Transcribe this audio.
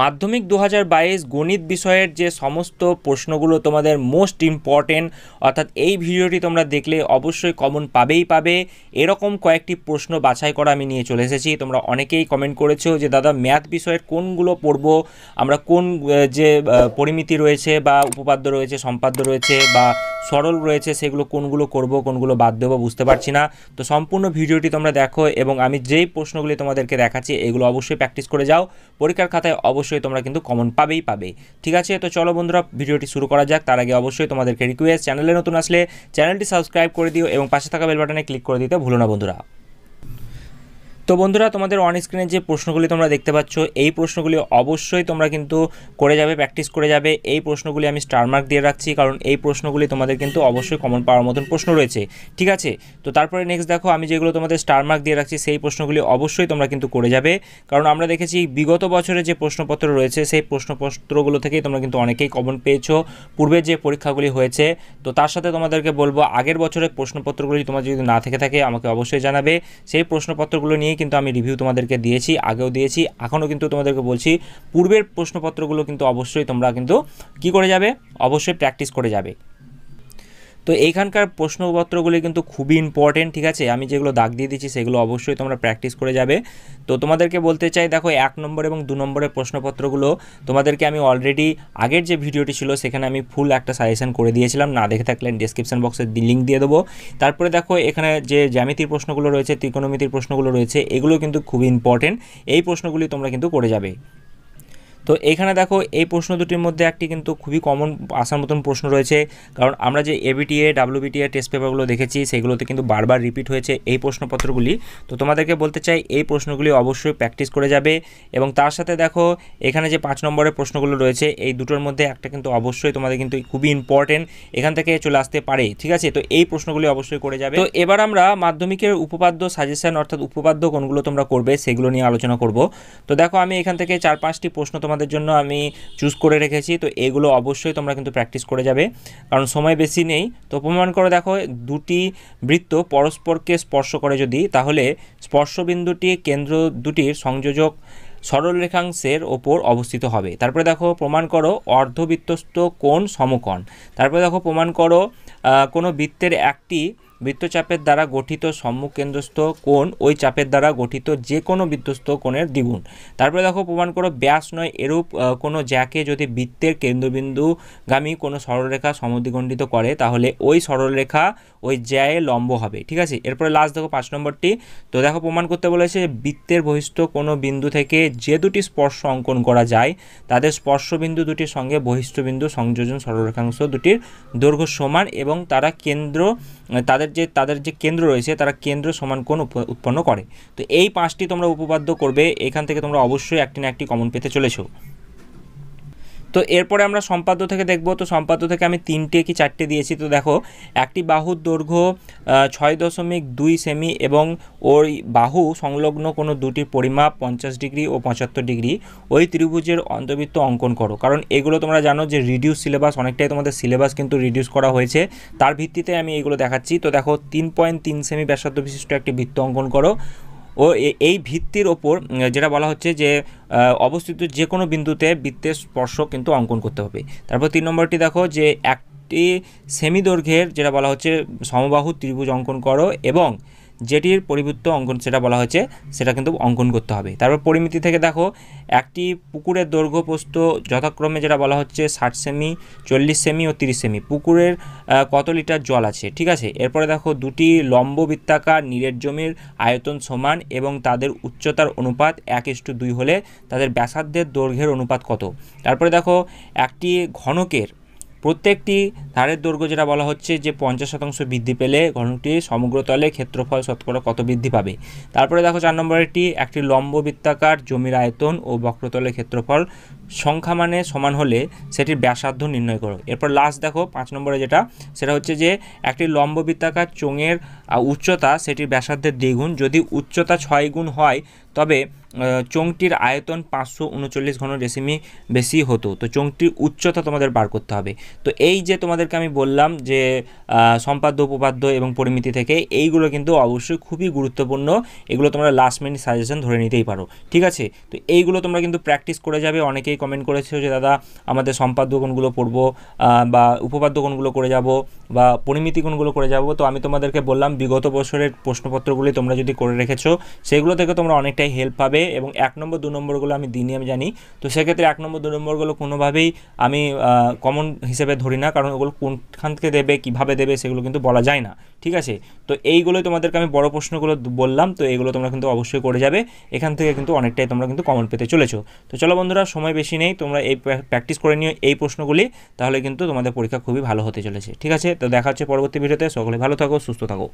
মাধ্যমিক দু গণিত বিষয়ের যে সমস্ত প্রশ্নগুলো তোমাদের মোস্ট ইম্পর্টেন্ট অর্থাৎ এই ভিডিওটি তোমরা দেখলে অবশ্যই কমন পাবেই পাবে এরকম কয়েকটি প্রশ্ন বাছাই করা আমি নিয়ে চলে এসেছি তোমরা অনেকেই কমেন্ট করেছো যে দাদা ম্যাথ বিষয়ের কোনগুলো পড়ব আমরা কোন যে পরিমিতি রয়েছে বা উপপাদ্য রয়েছে সম্পাদ্য রয়েছে বা সরল রয়েছে সেগুলো কোনগুলো করব কোনগুলো বাদ দেবো বুঝতে পারছি না তো সম্পূর্ণ ভিডিওটি তোমরা দেখো এবং আমি যেই প্রশ্নগুলি তোমাদেরকে দেখাচ্ছি এগুলো অবশ্যই প্র্যাকটিস করে যাও পরীক্ষার খাতায় অবশ্যই তোমরা কিন্তু কমন পাবেই পাবে ঠিক আছে তো চলো বন্ধুরা ভিডিওটি শুরু করা যাক তার আগে অবশ্যই তোমাদেরকে রিকোয়েস্ট চ্যানেলে নতুন আসলে চ্যানেলটি সাবস্ক্রাইব করে দিও এবং পাশে থাকা বেল বাটনে ক্লিক করে দিতে ভুলো না বন্ধুরা তো বন্ধুরা তোমাদের অন স্ক্রিনে যে প্রশ্নগুলি তোমরা দেখতে পাচ্ছ এই প্রশ্নগুলি অবশ্যই তোমরা কিন্তু করে যাবে প্র্যাকটিস করে যাবে এই প্রশ্নগুলি আমি স্টারমার্ক দিয়ে রাখছি কারণ এই প্রশ্নগুলি তোমাদের কিন্তু অবশ্যই কমন পাওয়ার মতন প্রশ্ন রয়েছে ঠিক আছে তো তারপরে নেক্সট দেখো আমি যেগুলো তোমাদের স্টারমার্ক দিয়ে রাখছি সেই প্রশ্নগুলি অবশ্যই তোমরা কিন্তু করে যাবে কারণ আমরা দেখেছি বিগত বছরে যে প্রশ্নপত্র রয়েছে সেই প্রশ্নপত্রগুলো থেকেই তোমরা কিন্তু অনেকেই কমন পেয়েছো পূর্বে যে পরীক্ষাগুলি হয়েছে তো তার সাথে তোমাদেরকে বলবো আগের বছরের প্রশ্নপত্রগুলি তোমার যদি না থেকে থাকে আমাকে অবশ্যই জানাবে সেই প্রশ্নপত্রগুলো নিয়ে কিন্তু আমি রিভিউ তোমাদেরকে দিয়েছি আগেও দিয়েছি এখনও কিন্তু তোমাদেরকে বলছি পূর্বের প্রশ্নপত্রগুলো কিন্তু অবশ্যই তোমরা কিন্তু কি করে যাবে অবশ্যই প্র্যাকটিস করে যাবে তো এইখানকার প্রশ্নপত্রগুলি কিন্তু খুবই ইম্পর্টেন্ট ঠিক আছে আমি যেগুলো দাগ দিয়ে দিচ্ছি সেগুলো অবশ্যই তোমরা প্র্যাকটিস করে যাবে তো তোমাদেরকে বলতে চাই দেখো এক নম্বর এবং দু নম্বরের প্রশ্নপত্রগুলো তোমাদেরকে আমি অলরেডি আগের যে ভিডিওটি ছিল সেখানে আমি ফুল একটা সাজেশন করে দিয়েছিলাম না দেখে থাকলে ডিসক্রিপশান বক্সে লিঙ্ক দিয়ে দেবো তারপরে দেখো এখানে যে জ্যামিতির প্রশ্নগুলো রয়েছে ত্রিকোণমিতির প্রশ্নগুলো রয়েছে এগুলো কিন্তু খুব ইম্পর্টেন্ট এই প্রশ্নগুলি তোমরা কিন্তু করে যাবে তো এখানে দেখো এই প্রশ্ন দুটির মধ্যে একটি কিন্তু খুবই কমন আসার মতন প্রশ্ন রয়েছে কারণ আমরা যে এবিটিএ ডাব্লিউবিটিএ টেস্ট পেপারগুলো দেখেছি সেগুলোতে কিন্তু বারবার রিপিট হয়েছে এই প্রশ্নপত্রগুলি তো তোমাদেরকে বলতে চাই এই প্রশ্নগুলি অবশ্যই প্র্যাকটিস করে যাবে এবং তার সাথে দেখো এখানে যে পাঁচ নম্বরের প্রশ্নগুলো রয়েছে এই দুটোর মধ্যে একটা কিন্তু অবশ্যই তোমাদের কিন্তু খুবই ইম্পর্টেন্ট এখান থেকে চলে আসতে পারে ঠিক আছে তো এই প্রশ্নগুলি অবশ্যই করে যাবে তো এবার আমরা মাধ্যমিকের উপপাদ্য সাজেশন অর্থাৎ উপপাদ্য কোনগুলো তোমরা করবে সেগুলো নিয়ে আলোচনা করব তো দেখো আমি এখান থেকে চার পাঁচটি প্রশ্ন তোমাদের জন্য আমি চুজ করে রেখেছি তো এগুলো অবশ্যই তোমরা কিন্তু প্র্যাকটিস করে যাবে কারণ সময় বেশি নেই তো প্রমাণ করে দেখো দুটি বৃত্ত পরস্পরকে স্পর্শ করে যদি তাহলে স্পর্শবিন্দুটি কেন্দ্র দুটির সংযোজক সরলরেখাংশের ওপর অবস্থিত হবে তারপরে দেখো প্রমাণ করো অর্ধবৃত্তস্থ কোণ সমকোণ তারপরে দেখো প্রমাণ করো কোনো বৃত্তের একটি বৃত্তচাপের দ্বারা গঠিত সম্মুখ কেন্দ্রস্থ কোণ ওই চাপের দ্বারা গঠিত যে কোনো বৃত্তস্থ কোণের দ্বিগুণ তারপরে দেখো প্রমাণ করো ব্যাস নয় এরূপ কোনো জ্যাকে যদি বৃত্তের কেন্দ্রবিন্দুগামী কোনো সরলরেখা সমদ্বিগণ্ডিত করে তাহলে ওই সরলরেখা ওই জ্যায়ে লম্ব হবে ঠিক আছে এরপরে লাস্ট দেখো পাঁচ নম্বরটি তো দেখো প্রমাণ করতে বলেছে বৃত্তের বহিষ্ঠ কোনো বিন্দু থেকে যে দুটি স্পর্শ অঙ্কন করা যায় তাদের স্পর্শবিন্দু দুটির সঙ্গে বহিষ্ঠবিন্দু সংযোজন সরলরেখাংশ দুটির দৈর্ঘ্য সমান এবং তারা কেন্দ্র তাদের তাদের যে তাদের যে কেন্দ্র রয়েছে তারা কেন্দ্র সমান কোণ উৎপন্ন করে তো এই পাঁচটি তোমরা উপপাদ্য করবে এখান থেকে তোমরা অবশ্যই একটি না একটি কমন পেতে চলেছো তো এরপরে আমরা সম্পাদ্য থেকে দেখব তো সম্পাদ্য থেকে আমি তিনটে কি চারটে দিয়েছি তো দেখো একটি বাহুর দৈর্ঘ্য ছয় দশমিক দুই সেমি এবং ওর বাহু সংলগ্ন কোনো দুটি পরিমাপ পঞ্চাশ ডিগ্রি ও পঁচাত্তর ডিগ্রি ওই ত্রিভুজের অন্তর্বৃত্ত অঙ্কন করো কারণ এগুলো তোমরা জানো যে রিডিউস সিলেবাস অনেকটাই তোমাদের সিলেবাস কিন্তু রিডিউস করা হয়েছে তার ভিত্তিতে আমি এগুলো দেখাচ্ছি তো দেখো তিন পয়েন্ট তিন সেমি ব্যাসার্ধ বিশিষ্ট একটি বৃত্ত অঙ্কন করো ও এই ভিত্তির ওপর যেটা বলা হচ্ছে যে অবস্থিত যে কোনো বিন্দুতে বৃত্তের স্পর্শ কিন্তু অঙ্কন করতে হবে তারপর তিন নম্বরটি দেখো যে একটি সেমি দৈর্ঘ্যের যেটা বলা হচ্ছে সমবাহু ত্রিভুজ অঙ্কন করো এবং যেটির পরিবৃত্ত অঙ্কন সেটা বলা হয়েছে সেটা কিন্তু অঙ্কন করতে হবে তারপর পরিমিতি থেকে দেখো একটি পুকুরের দৈর্ঘ্য পোস্ত যথাক্রমে যেটা বলা হচ্ছে ষাট সেমি চল্লিশ সেমি ও তিরিশ সেমি পুকুরের কত লিটার জল আছে ঠিক আছে এরপরে দেখো দুটি লম্ব বৃত্তাকার নিরের জমির আয়তন সমান এবং তাদের উচ্চতার অনুপাত এক ইস্টু দুই হলে তাদের ব্যাসার্ধের দৈর্ঘ্যের অনুপাত কত তারপরে দেখো একটি ঘনকের প্রত্যেকটি ধারের দৈর্ঘ্য যেটা বলা হচ্ছে যে পঞ্চাশ শতাংশ বৃদ্ধি পেলে ঘনটি সমগ্র তলে ক্ষেত্রফল শতকরা কত বৃদ্ধি পাবে তারপরে দেখো চার নম্বরেরটি একটি লম্ব বৃত্তাকার জমির আয়তন ও বক্রতলের ক্ষেত্রফল সংখ্যা মানে সমান হলে সেটির ব্যাসার্ধ নির্ণয় করো এরপর লাস্ট দেখো পাঁচ নম্বরে যেটা সেটা হচ্ছে যে একটি লম্ব বৃত্তাকার চোঙের উচ্চতা সেটির ব্যাসার্ধের দ্বিগুণ যদি উচ্চতা ছয় গুণ হয় তবে চোঙটির আয়তন পাঁচশো উনচল্লিশ ঘন রেসিমি বেশি হতো তো চোঙটির উচ্চতা তোমাদের বার করতে হবে তো এই যে তোমাদেরকে আমি বললাম যে সম্পাদ্য উপপাদ্য এবং পরিমিতি থেকে এইগুলো কিন্তু অবশ্যই খুবই গুরুত্বপূর্ণ এগুলো তোমরা লাস্ট মিনিট সাজেশন ধরে নিতেই পারো ঠিক আছে তো এইগুলো তোমরা কিন্তু প্র্যাকটিস করে যাবে অনেকেই অনেকেই কমেন্ট করেছে যে দাদা আমাদের সম্পাদ্য কোনগুলো পড়বো বা উপপাদ্য কোনগুলো করে যাব বা পরিমিতি কোনগুলো করে যাব তো আমি তোমাদেরকে বললাম বিগত বছরের প্রশ্নপত্রগুলি তোমরা যদি করে রেখেছো সেগুলো থেকে তোমরা অনেকটাই হেল্প পাবে এবং এক নম্বর দু নম্বরগুলো আমি দিনই আমি জানি তো সেক্ষেত্রে এক নম্বর দু নম্বরগুলো কোনোভাবেই আমি কমন হিসেবে ধরি না কারণ ওগুলো কোনখান থেকে দেবে কিভাবে দেবে সেগুলো কিন্তু বলা যায় না ঠিক আছে তো এইগুলোই তোমাদেরকে আমি বড় প্রশ্নগুলো বললাম তো এইগুলো তোমরা কিন্তু অবশ্যই করে যাবে এখান থেকে কিন্তু অনেকটাই তোমরা কিন্তু কমন পেতে চলেছো তো চলো বন্ধুরা সময় বেশি বেশি নেই তোমরা এই প্র্যাকটিস করে নিও এই প্রশ্নগুলি তাহলে কিন্তু তোমাদের পরীক্ষা খুবই ভালো হতে চলেছে ঠিক আছে তো দেখা হচ্ছে পরবর্তী ভিডিওতে সকলে ভালো থাকো সুস্থ থাকো